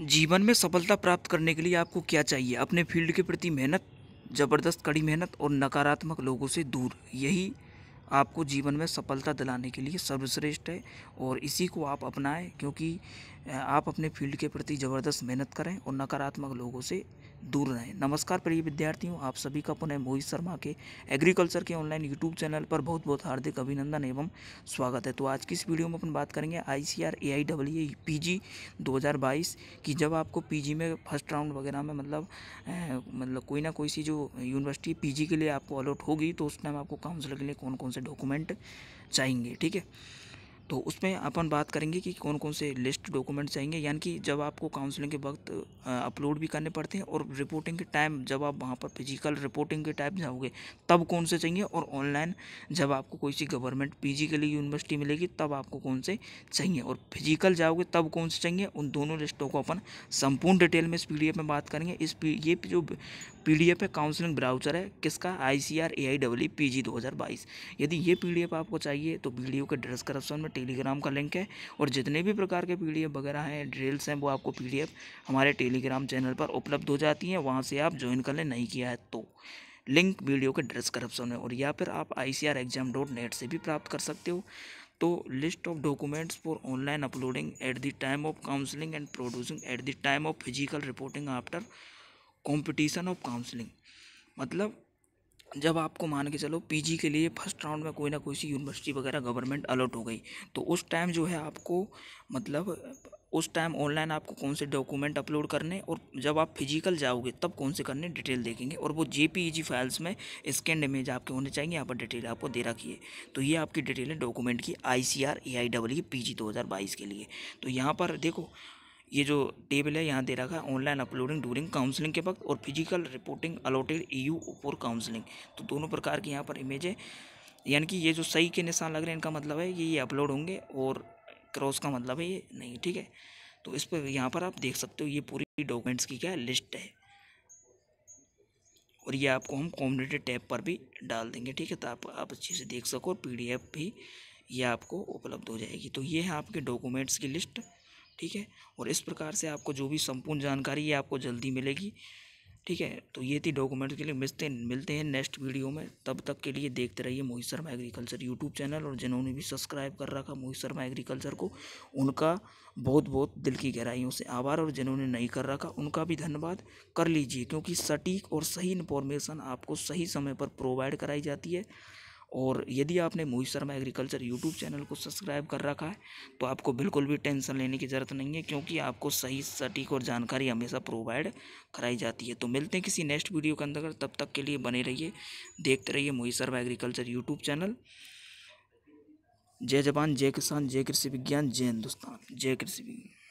जीवन में सफलता प्राप्त करने के लिए आपको क्या चाहिए अपने फील्ड के प्रति मेहनत ज़बरदस्त कड़ी मेहनत और नकारात्मक लोगों से दूर यही आपको जीवन में सफलता दिलाने के लिए सर्वश्रेष्ठ है और इसी को आप अपनाएं क्योंकि आप अपने फील्ड के प्रति ज़बरदस्त मेहनत करें और नकारात्मक लोगों से दूर रहें नमस्कार प्रिय विद्यार्थियों आप सभी का पुनः मोहित शर्मा के एग्रीकल्चर के ऑनलाइन यूट्यूब चैनल पर बहुत बहुत हार्दिक अभिनंदन एवं स्वागत है तो आज की इस वीडियो में अपन बात करेंगे I C R A I W A P G दो हज़ार बाईस की जब आपको पी जी में फर्स्ट राउंड वगैरह में मतलब मतलब कोई ना कोई सी जो यूनिवर्सिटी पी जी के लिए आपको अलॉट होगी तो उस टाइम आपको काउंसिल के लिए कौन कौन से डॉक्यूमेंट चाहिए ठीक है तो उसमें अपन बात करेंगे कि कौन कौन से लिस्ट डॉक्यूमेंट चाहिए यानी कि जब आपको काउंसलिंग के वक्त अपलोड भी करने पड़ते हैं और रिपोर्टिंग के टाइम जब आप वहाँ पर फिजिकल रिपोर्टिंग के टाइम जाओगे तब कौन से चाहिए और ऑनलाइन जब आपको कोई सी गवर्नमेंट पी के लिए यूनिवर्सिटी मिलेगी तब आपको कौन से चाहिए और फिजिकल जाओगे तब कौन से चाहिए उन दोनों लिस्टों को अपन संपूर्ण डिटेल में इस पी में बात करेंगे इस पी ये जो पी डी एफ है काउंसलिंग ब्राउचर है किसका I C R A I W P G दो हज़ार बाईस यदि ये पी डी एफ आपको चाहिए तो वीडियो के ड्रेस करप्शन में टेलीग्राम का लिंक है और जितने भी प्रकार के पी वगैरह हैं ड्रिल्स हैं वो आपको पी हमारे टेलीग्राम चैनल पर उपलब्ध हो जाती हैं वहाँ से आप ज्वाइन कर लें नहीं किया है तो लिंक वीडियो के डिस्क्रिप्शन में और या फिर आप I C R exam dot net से भी प्राप्त कर सकते हो तो list of documents for online uploading at the time of counselling and producing at the time of physical reporting after competition of counselling मतलब जब आपको मान के चलो पीजी के लिए फर्स्ट राउंड में कोई ना कोई सी यूनिवर्सिटी वगैरह गवर्नमेंट अलर्ट हो गई तो उस टाइम जो है आपको मतलब उस टाइम ऑनलाइन आपको कौन से डॉक्यूमेंट अपलोड करने और जब आप फिजिकल जाओगे तब कौन से करने डिटेल देखेंगे और वो जे फाइल्स e में स्कैंड इमेज आपके होने चाहिए यहाँ पर डिटेल आपको दे रखी है तो ये आपकी डिटेल है डॉक्यूमेंट की I C R A I W P G दो हज़ार बाईस के लिए तो यहाँ पर देखो ये जो टेबल है यहाँ दे रखा है ऑनलाइन अपलोडिंग डूरिंग काउंसलिंग के वक्त और physical reporting allotted EU for counselling तो दोनों प्रकार की यहाँ पर इमेज है यानी कि ये जो सही के निशान लग रहे हैं इनका मतलब है ये ये अपलोड होंगे और क्रॉस का मतलब है ये नहीं ठीक है तो इस पर यहाँ पर आप देख सकते हो ये पूरी डॉक्यूमेंट्स की क्या लिस्ट है और ये आपको हम कॉम्युनिटी टैब पर भी डाल देंगे ठीक है तो आप, आप अच्छे से देख सको और पीडीएफ भी ये आपको उपलब्ध हो जाएगी तो ये है आपके डॉक्यूमेंट्स की लिस्ट ठीक है और इस प्रकार से आपको जो भी संपूर्ण जानकारी है आपको जल्दी मिलेगी ठीक है तो ये थी डॉक्यूमेंट के लिए मिलते मिलते हैं नेक्स्ट वीडियो में तब तक के लिए देखते रहिए Mohit Sharma agriculture YouTube channel और जिन्होंने भी सब्सक्राइब कर रखा मोहित शर्मा एग्रीकल्चर को उनका बहुत बहुत दिल की गहराइयों से आभार और जिन्होंने नहीं कर रखा उनका भी धन्यवाद कर लीजिए क्योंकि सटीक और सही इन्फॉर्मेशन आपको सही समय पर प्रोवाइड कराई जाती है और यदि आपने Mohit Sharma agriculture YouTube channel को सब्सक्राइब कर रखा है तो आपको बिल्कुल भी टेंशन लेने की ज़रूरत नहीं है क्योंकि आपको सही सटीक और जानकारी हमेशा प्रोवाइड कराई जाती है तो मिलते हैं किसी नेक्स्ट वीडियो के अंदर तब तक के लिए बने रहिए देखते रहिए Mohit Sharma agriculture YouTube channel जय जवान जय किसान जय कृषि विज्ञान जय हिंदुस्तान जय कृषि विज्ञान